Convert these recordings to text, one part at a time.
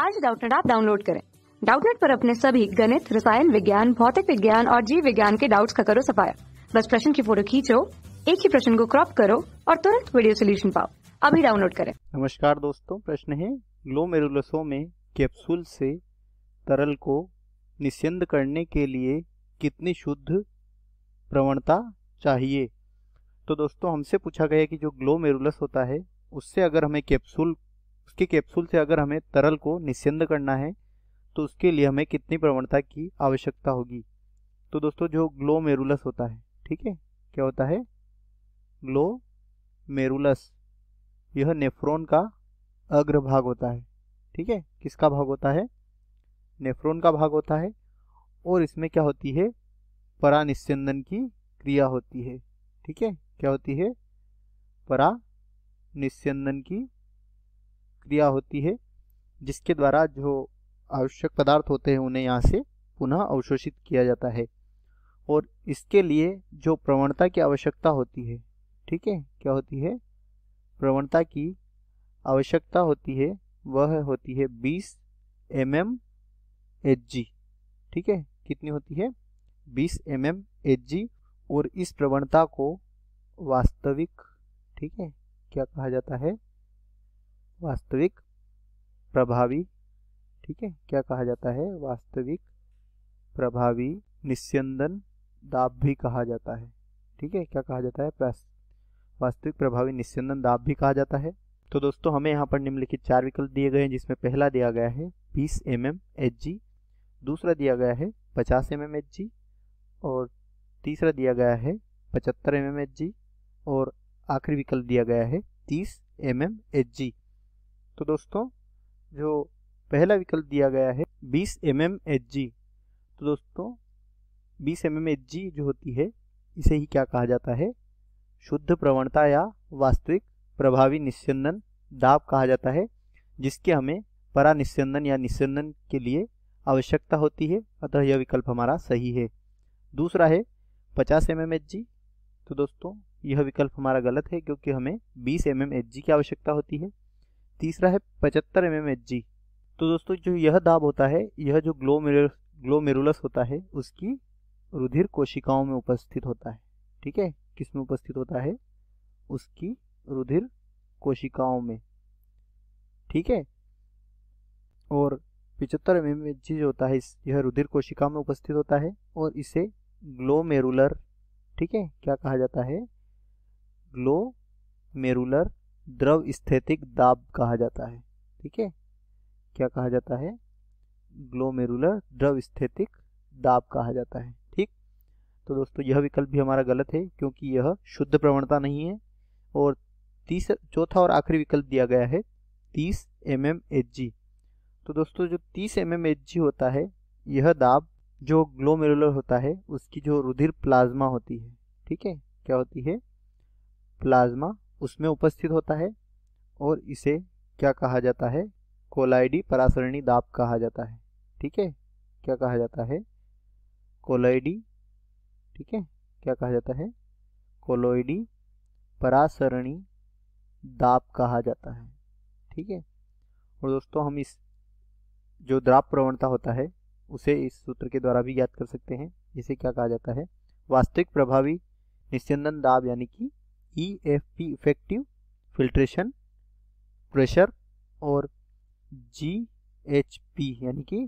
आज डाउटनेट आप डाउनलोड करें डाउटनेट पर अपने सभी गणित रसायन विज्ञान भौतिक विज्ञान और जीव विज्ञान के डाउट्स का करो सफाया बस प्रश्न की फोटो खींचो एक ही प्रश्न को क्रॉप करो और तुरंत वीडियो सोल्यूशन पाओ अभी डाउनलोड करें नमस्कार दोस्तों प्रश्न है ग्लोमेरुलसों में कैप्सूल से तरल को निस्यंद करने के लिए कितनी शुद्ध प्रवणता चाहिए तो दोस्तों हमसे पूछा गया कि जो ग्लोमेरुलस होता है उससे अगर हमें कैप्सूल उसके कैप्सूल से अगर हमें तरल को निस्यंद करना है तो उसके लिए हमें कितनी प्रवणता की आवश्यकता होगी तो दोस्तों जो ग्लो मेरुलस होता है ठीक है क्या होता है ग्लो मेरुलस यह नेफ्रोन का अग्र भाग होता है ठीक है किसका भाग होता है नेफ्रोन का भाग होता है और इसमें क्या होती है परा निस्यंदन की क्रिया होती है ठीक है क्या होती है परा निस्यंदन की क्रिया होती है जिसके द्वारा जो आवश्यक पदार्थ होते हैं उन्हें यहाँ से पुनः अवशोषित किया जाता है और इसके लिए जो प्रवणता की आवश्यकता होती है ठीक है क्या होती है प्रवणता की आवश्यकता होती है वह होती है 20 एम एम एच जी ठीक है कितनी होती है 20 एम एम एच जी और इस प्रवणता को वास्तविक ठीक है क्या कहा जाता है वास्तविक प्रभावी ठीक है क्या कहा जाता है वास्तविक प्रभावी निस्यंदन दाब भी कहा जाता है ठीक है क्या कहा जाता है वास्तविक प्रभावी निस्यंदन दाब भी कहा जाता है तो दोस्तों हमें यहाँ पर निम्नलिखित चार विकल्प दिए गए हैं जिसमें पहला दिया गया है 20 एम एम एच जी दूसरा दिया गया है 50 एम एम एच जी और तीसरा दिया गया है 75 एम एम एच जी और आखिरी विकल्प दिया गया है 30 एम एम एच जी तो दोस्तों जो पहला विकल्प दिया गया है 20 एम एम एच जी तो दोस्तों 20 एम एम एच जी जो होती है इसे ही क्या कहा जाता है शुद्ध प्रवणता या वास्तविक प्रभावी निस्यंदन दाब कहा जाता है जिसके हमें परा निस्यंदन या निस्यंदन के लिए आवश्यकता होती है अतः यह विकल्प हमारा सही है दूसरा है 50 एम एम एच जी तो दोस्तों यह विकल्प हमारा गलत है क्योंकि हमें 20 एम एम एच जी की आवश्यकता होती है तीसरा है पचहत्तर एम एम तो दोस्तों जो यह दाब होता है यह जो ग्लो मेरुलस ग्लो मेरुलस होता है उसकी रुधिर कोशिकाओं में उपस्थित होता है ठीक है किस में उपस्थित होता है उसकी रुधिर कोशिकाओं में ठीक है और पिचहत्तर एम एम जो होता है यह रुधिर कोशिका में उपस्थित होता है और इसे ग्लोमेरुलर ठीक है क्या कहा जाता है ग्लो मेरुलर द्रव स्थैतिक दाब कहा जाता है ठीक है क्या कहा जाता है ग्लोमेरुलर द्रव स्थैतिक दाब कहा जाता है ठीक तो दोस्तों यह विकल्प भी हमारा गलत है क्योंकि यह शुद्ध प्रवणता नहीं है और तीसरा चौथा और आखिरी विकल्प दिया गया है तीस एम mm एम तो दोस्तों जो तीस एम mm एम होता है यह दाब जो ग्लोमेरुलर होता है उसकी जो रुधिर प्लाज्मा होती है ठीक है क्या होती है प्लाज्मा उसमें उपस्थित होता है और इसे क्या कहा जाता है कोलाइडी परासरणी दाब कहा जाता है ठीक है क्या कहा जाता है कोलाइडी ठीक है क्या कहा जाता है कोलोइडी परासरणी दाब कहा जाता है ठीक है और दोस्तों हम इस जो द्राप प्रवणता होता है उसे इस सूत्र के द्वारा भी याद कर सकते हैं इसे क्या कहा जाता है वास्तविक प्रभावी निश्चंदन दाब यानी कि E F P effective filtration pressure और जी एच पी यानी कि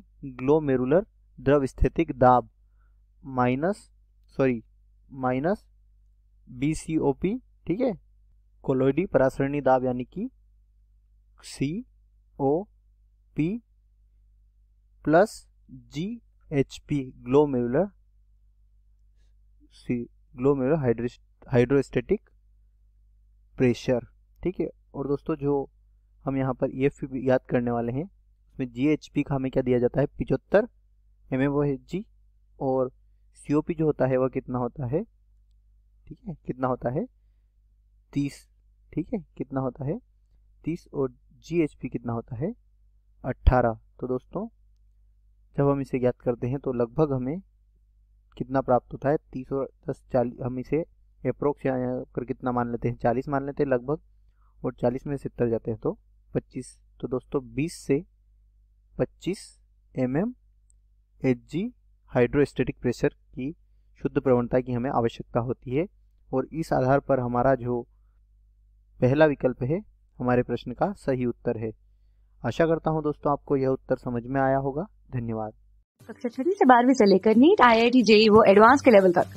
ग्लोमेरुलर द्रव स्थितिक दाब minus sorry minus B C O P ठीक है कोलोइडी परासरणी दाब यानी कि C O P plus G H P glomerular C glomerular hydro hydrostatic pressure ठीक है और दोस्तों जो हम यहाँ पर ई e एफ याद करने वाले हैं उसमें जी एच पी का हमें क्या दिया जाता है पिचहत्तर एम वो जी और सी ओ पी जो होता है वह कितना होता है ठीक है कितना होता है तीस ठीक है कितना होता है तीस और जी एच पी कितना होता है अट्ठारह तो दोस्तों जब हम इसे ज्ञात करते हैं तो लगभग हमें कितना प्राप्त होता है तीस और दस चालीस हम इसे अप्रोक्स यहाँ कर कितना मान लेते हैं चालीस मान लेते हैं लगभग और चालीस में सत्तर जाते हैं तो पच्चीस तो दोस्तों बीस से पच्चीस M M H G hydrostatic pressure की शुद्ध प्रवणता की हमें आवश्यकता होती है और इस आधार पर हमारा जो पहला विकल्प है हमारे प्रश्न का सही उत्तर है आशा करता हूँ दोस्तों आपको यह उत्तर समझ में आया होगा धन्यवाद कक्षा छठी से बारहवीं से लेकर NEET I I T JEE वो एडवांस के लेवल तक